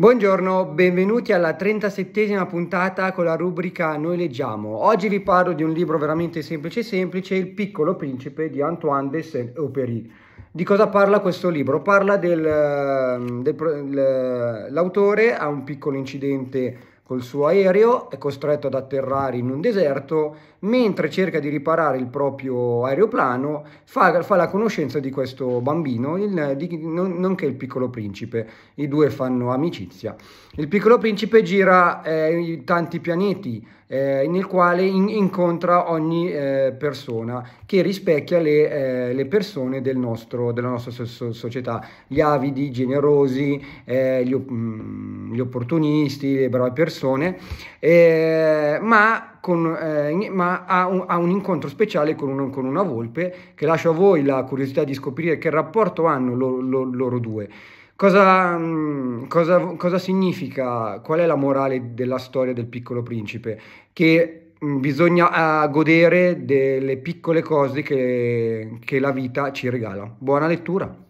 Buongiorno, benvenuti alla 37esima puntata con la rubrica Noi leggiamo. Oggi vi parlo di un libro veramente semplice semplice, Il piccolo principe di Antoine de Saint-Exupéry. Di cosa parla questo libro? Parla del, ehm, del l'autore ha un piccolo incidente col suo aereo, è costretto ad atterrare in un deserto, mentre cerca di riparare il proprio aeroplano fa, fa la conoscenza di questo bambino, il, di, non, nonché il piccolo principe, i due fanno amicizia. Il piccolo principe gira eh, tanti pianeti eh, nel quale in, incontra ogni eh, persona che rispecchia le, eh, le persone del nostro nostro, della nostra so- società, gli avidi, i generosi, eh, gli, mh, mm, gli, opportunisti, le brave persone, eh, ma, con, eh, ma ha, un, ha, un, incontro speciale con, un, con, una volpe che lascio a voi la curiosità di scoprire che rapporto hanno lo, lo, loro due. Cosa, mm, cosa, cosa, significa, qual è la morale della storia del piccolo principe? Che Mm, bisogna ah, godere delle piccole cose che, che la vita ci regala. Buona lettura!